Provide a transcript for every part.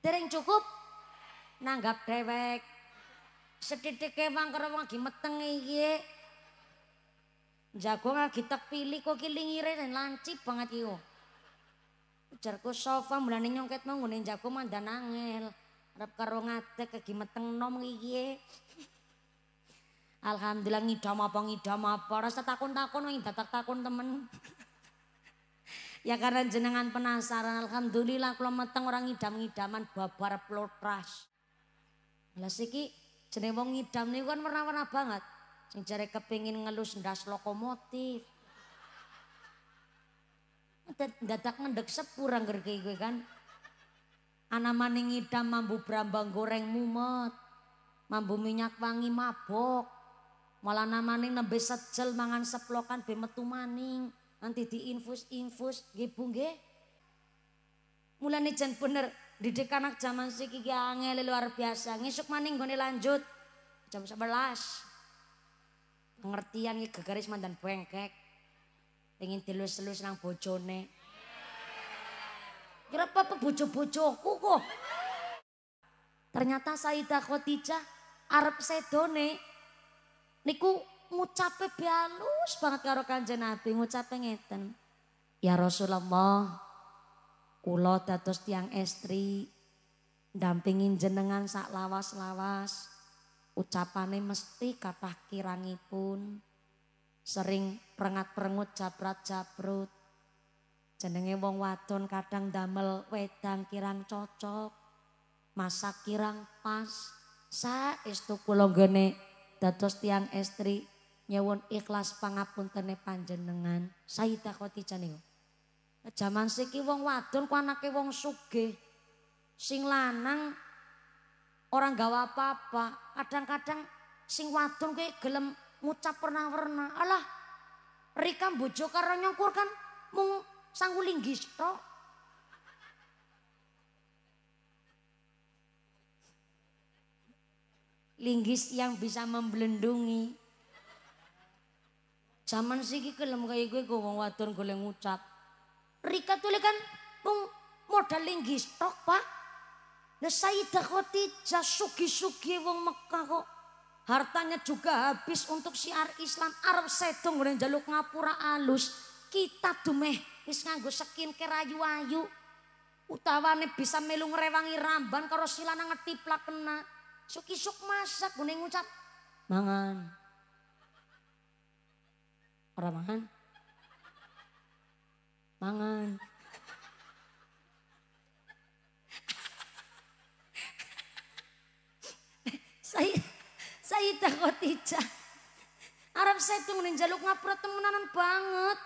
Dereng cukup nanggap dewek. Sedidik kewang karo wong meteng iki. E. Jago lagi tak pilih kok kiling dan lancip banget iyo. Ujarku sofa mulai nyongket mau ngunin jago mandan angel. Harap karo ngate meteng nom iye. Alhamdulillah ngidam apa ngidam apa. Rasa takun-takun wengi datak takun temen. Ya karena jenengan penasaran, alhamdulillah kalau mateng orang ngidam-ngidaman babar plotras. Lah siki jeneng wong ngidam niku kan warna-warna banget. Sing jare kepengin ngelus ndas lokomotif. Dadak ngendek sepur angger kowe kan. Ana maning ngidam mambu brambang goreng mumet. Mambu minyak wangi mabok. Malah namane nembe sejel mangan seplokan be metu maning. nanti diinfus infus gipu gie mulai jen bener didik anak zaman siki angel e luar biasa ngisuk maning goni lanjut jam 11 pengertian gie mandan bengkek pengen dilus lus nang bojone kira apa bojo bojoku kok ternyata Saidah Khadijah Arab sedone niku ngucape bialus banget karo Kanjeng Nabi, ngucape ngeten. Ya Rasulullah, kula dados tiang estri dampingin jenengan sak lawas-lawas. Ucapane mesti kata kirangipun. Sering perengat-perengut jabrat-jabrut. Jenenge wong wadon kadang damel wedang kirang cocok. masa kirang pas. Saestu kula nggone dados tiang estri nyewon ikhlas pangapun tene panjenengan. Sayyidah Khadijah niku. Jaman siki wong wadon ku anake wong suge Sing lanang orang gak apa-apa. Kadang-kadang sing wadon kayak gelem ngucap pernah warna Alah, Rika bojo karo nyongkur kan mung sanggulinggi gisto linggis yang bisa membelendungi Zaman siki kelem kaya gue gue wong wadon gue ngucap. Rika tuh kan pung modal linggis tok pak. Nesai Sayyidah Khotijah sugi-sugi wong Mekah kok. Hartanya juga habis untuk siar Islam. Arab sedong gue jaluk ngapura alus. Kitab dumeh wis nganggo skin ke rayu-ayu. Utawane bisa melu ngerewangi ramban karo silana ngetiplak kena. Suki-suk masak gue ngucap. Mangan. Orang mangan? Mangan. saya saya takut tidak. Arab saya itu jaluk ngapura temenanan banget.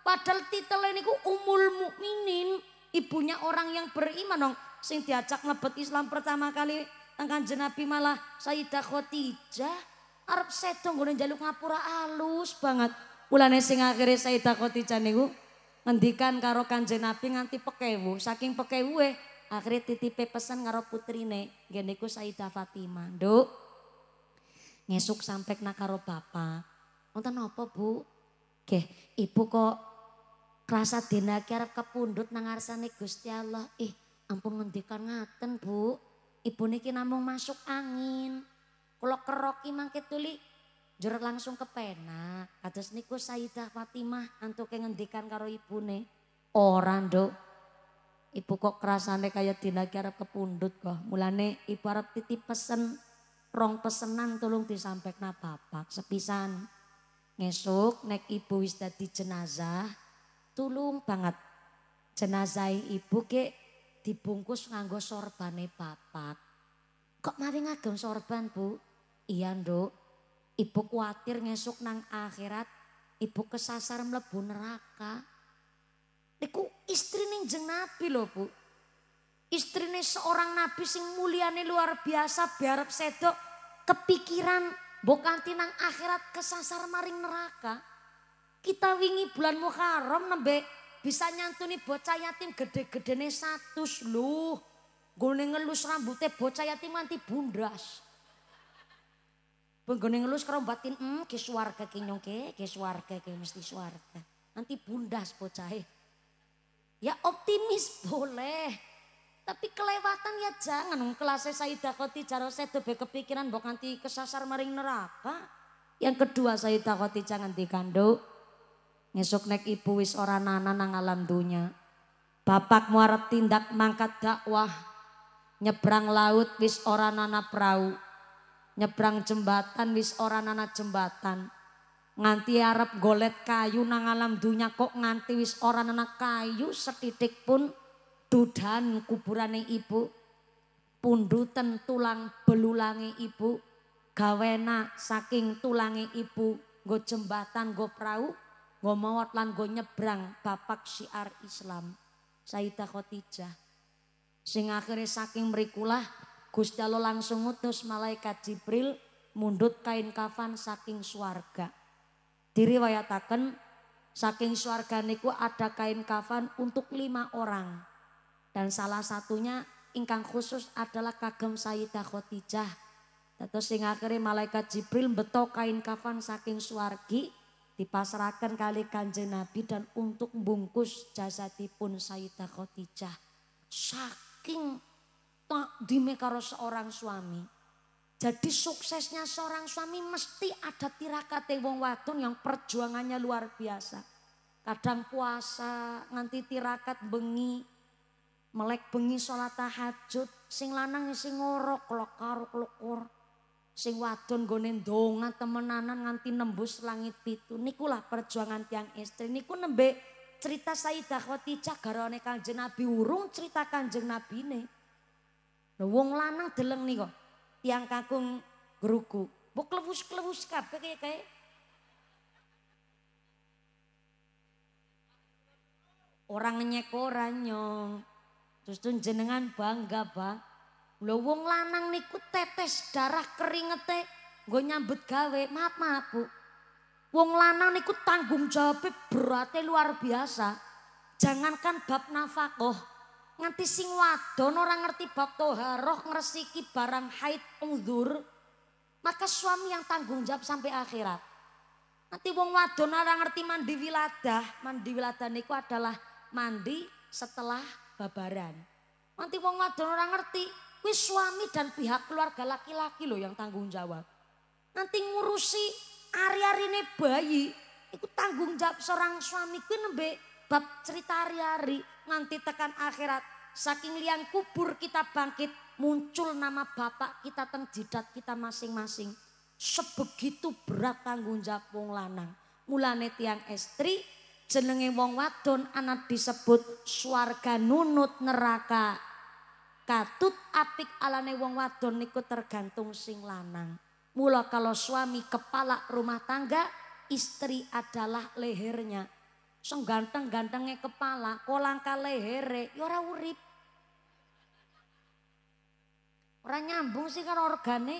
Padahal titel ini ku umul mukminin, ibunya orang yang beriman dong. Sing diajak lebet Islam pertama kali tangkan jenabi malah saya takut Khotijah. Arab saya itu jaluk ngapura halus banget. Mulane sing akhire Sayyidah Khadijah niku ngendikan karo Kanjeng Nabi nganti pekewu, saking pekewuhe akhire titipe pesan karo putrine, nggih niku Sayyidah Fatimah. Nduk, ngesuk sampe nak karo bapak. Wonten apa, Bu? Nggih, ibu kok kerasa dinake arep kepundhut nang ngarsane Gusti Allah. Ih, ampun ngendikan ngaten, Bu. Ibu niki namung masuk angin. kalau keroki mangke tuli jur langsung ke pena. atas niku Sayyidah Fatimah antuk antuke ngendikan karo ibune. orang do Ibu kok kerasane kayak dina ki kepundut kok. Mulane ibu harap titip pesen rong pesenan tolong disampaikan bapak sepisan. Ngesuk nek ibu wis dadi jenazah, tolong banget jenazah ibu ke dibungkus nganggo sorbane bapak. Kok mari ngagem sorban, Bu? Iya, Nduk. Ibu khawatir ngesuk nang akhirat, ibu kesasar mlebu neraka. Niku istri ning jeng nabi loh bu. ini seorang nabi sing muliane luar biasa biarap sedok kepikiran bukanti nang akhirat kesasar maring neraka. Kita wingi bulan Muharram nembe bisa nyantuni bocah yatim gede nih satu lho. Gue ngelus rambutnya bocah yatim nanti bundas. Penggoni ngelus karo batin, hmm, ke swarga ki ke ki, ke mesti suarga. Nanti bunda bocahe. Ya optimis boleh. Tapi kelewatan ya jangan. Kelasnya saya takuti cara saya tuh kepikiran bok nanti kesasar maring neraka. Yang kedua saya Khotijah jangan dikanduk. Ngesuk nek ibu wis ora nana nang alam dunia, Bapak muara tindak mangkat dakwah. Nyebrang laut wis orang nana perahu nyebrang jembatan wis ora nana jembatan nganti arep golet kayu nang alam dunya kok nganti wis ora nana kayu setitik pun dudan kuburane ibu pundutan tulang belulangi ibu gawena saking tulangi ibu go jembatan go perahu go mawat lan go nyebrang bapak syiar Islam saita Khotijah sing akhirnya saking merikulah Gusti Allah langsung ngutus malaikat Jibril mundut kain kafan saking swarga. Diriwayatakan saking swarga niku ada kain kafan untuk lima orang. Dan salah satunya ingkang khusus adalah kagem Sayyidah Khotijah. Terus sing akhirnya malaikat Jibril betok kain kafan saking swargi dipasrahkan kali kanjeng Nabi dan untuk bungkus jasadipun Sayyidah Khotijah. Saking takdime karo seorang suami. Jadi suksesnya seorang suami mesti ada tirakate wong wadon yang perjuangannya luar biasa. Kadang puasa, nganti tirakat bengi, melek bengi solat tahajud, sing lanang sing ngorok lokaruk lokur. Sing wadon gone ndonga temenanan nganti nembus langit pitu. Nikulah perjuangan tiang istri. Niku nembe cerita Sayyidah Khadijah garane Kanjeng Nabi urung cerita Kanjeng Nabi wong lanang deleng nih kok. Tiang kakung geruku, Mbok klewus-klewus kabeh kayak kae. Orang nyek ora nyong. Terus tuh jenengan bangga, Pak. lo wong lanang niku tetes darah keringete gue nyambut gawe. Maaf, maaf, Bu. Wong lanang niku tanggung jawabnya beratnya luar biasa. Jangankan bab nafakoh, nganti sing wadon orang ngerti bab toharoh ngresiki barang haid udhur maka suami yang tanggung jawab sampai akhirat nanti wong wadon orang ngerti mandi wiladah mandi wiladah niku adalah mandi setelah babaran nanti wong wadon orang ngerti wis suami dan pihak keluarga laki-laki loh yang tanggung jawab nanti ngurusi ari nih bayi itu tanggung jawab seorang suami kuwi nembe bab cerita hari-hari nanti tekan akhirat saking liang kubur kita bangkit muncul nama bapak kita teng jidat kita masing-masing sebegitu berat tanggung jawab wong lanang mulane tiang estri jenenge wong wadon anak disebut swarga nunut neraka katut apik alane wong wadon niku tergantung sing lanang mula kalau suami kepala rumah tangga istri adalah lehernya ganteng gantengnya kepala, kolangka lehere, yora ya urip. orang nyambung sih kan organe.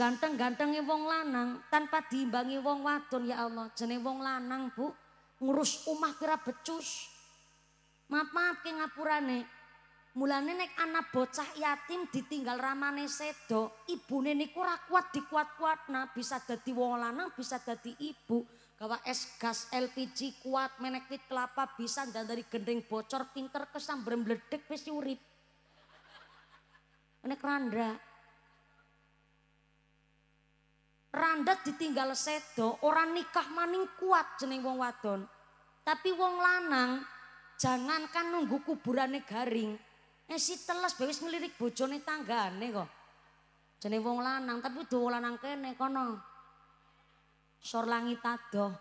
ganteng gantengnya wong lanang tanpa diimbangi wong wadon ya Allah. Jene wong lanang bu ngurus umah kira becus. Maaf-maaf ke ngapurane, Mulane nek anak bocah yatim ditinggal ramane sedo, ibu nenek kurang kuat dikuat-kuatna, bisa jadi wong lanang, bisa jadi ibu. Gawa es gas LPG kuat menek kelapa bisa dan dari gendeng bocor pinter kesambrem bledek wis urip. Menek randa. Randa ditinggal sedo, orang nikah maning kuat jeneng wong wadon. Tapi wong lanang jangankan nunggu kuburane garing. Eh si telas bewis ngelirik bojone tanggane kok. Jeneng wong lanang tapi do lanang kene kono sor langit adoh.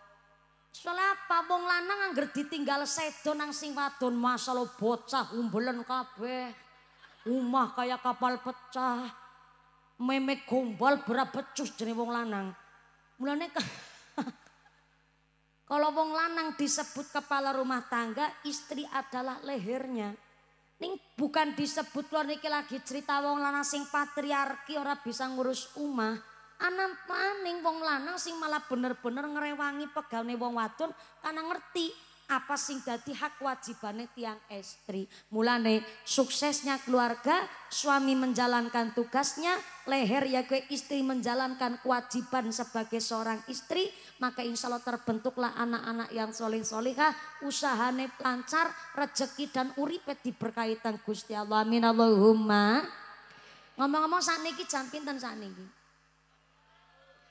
Selapa wong lanang angger ditinggal sedo nang sing wadon masalah bocah umbelen kabeh. Umah kaya kapal pecah. Memek gombal pecus jenis bong lanang. Mulane kalau bong lanang disebut kepala rumah tangga, istri adalah lehernya. Ning bukan disebut luar niki lagi cerita bong lanang sing patriarki orang bisa ngurus umah. Anak paning wong lanang sing malah bener-bener ngerewangi pegawai wong wadon karena ngerti apa sing dadi hak wajibane tiang istri. Mulane suksesnya keluarga, suami menjalankan tugasnya, leher ya gue istri menjalankan kewajiban sebagai seorang istri, maka insya Allah terbentuklah anak-anak yang soleh solehah, usahane lancar, rezeki dan uripe diberkaitan Gusti Allah. Amin Allahumma. Ngomong-ngomong saat ini jam pinten saat ini?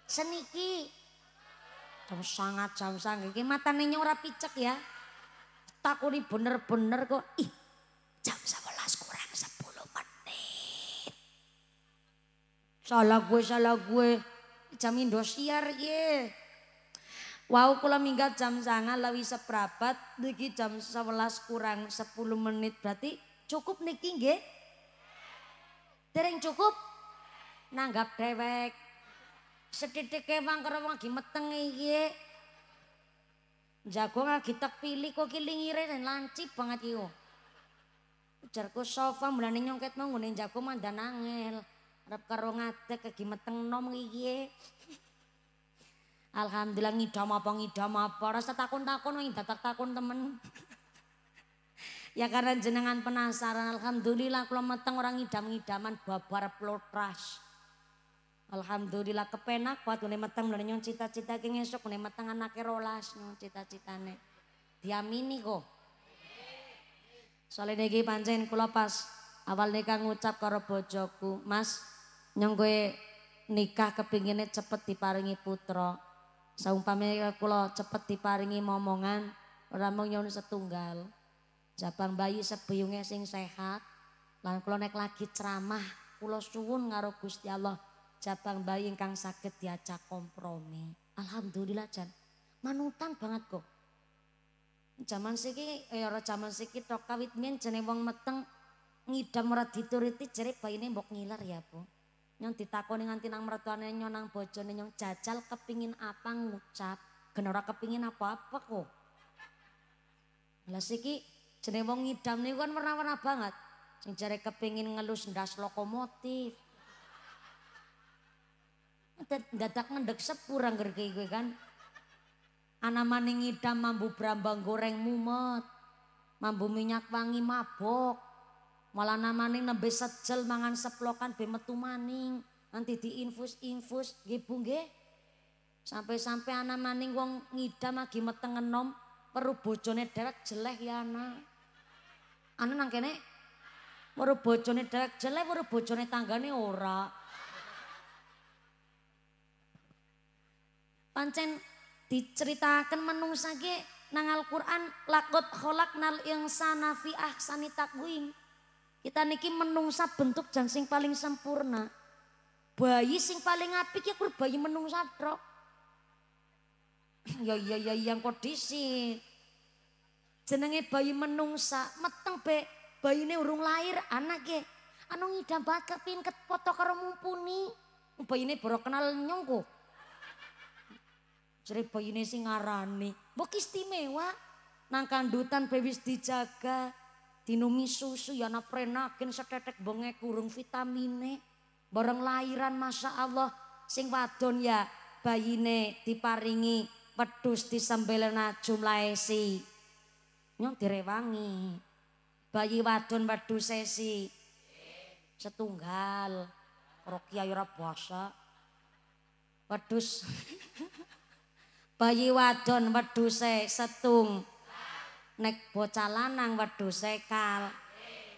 seniki jam sangat jam sangat iki matane ora picek ya takoni bener-bener kok ih jam 11 kurang 10 menit salah gue salah gue jam Indosiar ye Wow, kula minggat jam sangat lawi seprapat, niki jam 11 kurang 10 menit berarti cukup niki nggih? Dereng cukup? Nanggap dewek. sedidik kewang karo wong iki meteng iki. Jago ngagi tak pilih kok iki lingire lancip banget iki. Ujarku sofa mulane nyongket mau ngene jago mandan angel. Arep karo ngadeg iki meteng nom iki. Alhamdulillah ngidam apa ngidam apa rasa takon-takon wingi datak takon temen. ya karena jenengan penasaran alhamdulillah kalau meteng orang ngidam-ngidaman babar plotras. Alhamdulillah kepenak kuat mulai matang mulai nyong cita-cita ke ngesok mulai matang anaknya rolas nyong cita-citane diamini kok soalnya ini pancen kula pas awal nikah ngucap karo bojoku mas nyong gue nikah kepinginnya cepet diparingi putra seumpamanya kula cepet diparingi momongan orang mau setunggal jabang bayi sebiungnya sing sehat lan kula nek lagi ceramah kula suwun ngaro gusti Allah Cabang bayi ingkang sakit diajak kompromi. Alhamdulillah Jan. Manutan banget kok. Zaman siki, ya eh, zaman siki tok kawit mien jene wong meteng ngidam ora dituriti jere bayine mbok ngiler ya, Bu. Nyong ditakoni nganti nang mertuane nyong nang bojone nyong jajal kepingin apa ngucap. Gen ora kepingin apa-apa kok. Lah siki jenenge wong ngidam niku kan warna-warna banget. Sing jare kepingin ngelus ndas lokomotif, datang ngendek sepurang gergi gue kan. anak maning idam mambu brambang goreng mumet. Mambu minyak wangi mabok. Malah anak maning nembe sejel mangan seplokan be maning. Nanti diinfus-infus infus Bu Sampai-sampai anak maning wong ngidam lagi meteng nom Peru bojone derek jelek ya na, Ana nangkene, peru bojone derek jelek, peru bojone tanggane ora. pancen diceritakan menungsa ge nang Al-Qur'an laqad khalaqnal insana fi ahsani taqwim. Kita niki menungsa bentuk jansing paling sempurna. Bayi sing paling apik ya kur bayi menungsa drok ya ya ya yang kondisi. Jenenge bayi menungsa, meteng be bayine urung lahir anak ke ya. Anu ngidam banget kepin ket foto karo mumpuni. Bayine baru kenal nyongko. Sri bayine sing ngarani, mbok istimewa Nangkandutan bewis dijaga, dinumi susu Yana ana prenagen setetek bengek kurung vitamine. Bareng lahiran masa Allah sing wadon ya bayine diparingi wedhus disembelna jumlah esi. Nyong direwangi. Bayi wadon wedhus sesi. Setunggal. Rokiya ora basa. Wedhus bayi wadon weduse setung nek bocah lanang weduse kal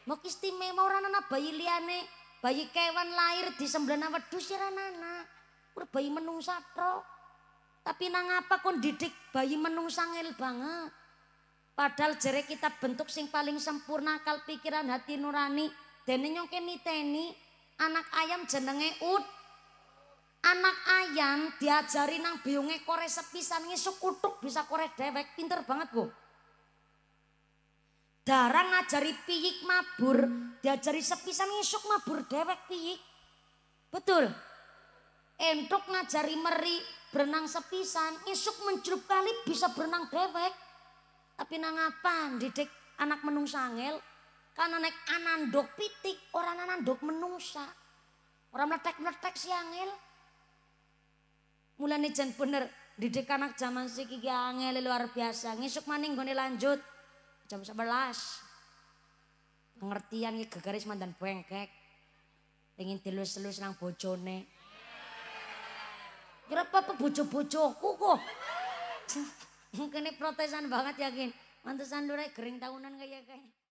mok istimewa ora ana bayi liyane bayi kewan lahir di sembelana wedhus ora ana ur bayi menungsa tok tapi nang apa kon didik bayi menungsa ngel banget padahal jere kita bentuk sing paling sempurna kal pikiran hati nurani dene nyongke niteni anak ayam jenenge ut Anak ayam diajari nang biunge kore sepisan ngisuk kutuk bisa kore dewek pinter banget bu. Darah ngajari piyik mabur, diajari sepisan ngisuk mabur dewek piyik. Betul. Entuk ngajari meri berenang sepisan, ngisuk mencurup kali bisa berenang dewek. Tapi nang apa didik anak menung sangel? Karena naik anandok pitik, orang anandok menungsa. Orang meletek-meletek siangel. mulane jan bener didik anak jaman siki ki angel e luar biasa ngisuk maning gone lanjut jam 11 pengertian ki gegaris mandan bengkek pengin dilus-lus nang bojone kira apa pe bojo-bojo kok mungkin protesan banget yakin mantesan lure gering tahunan kayak kayak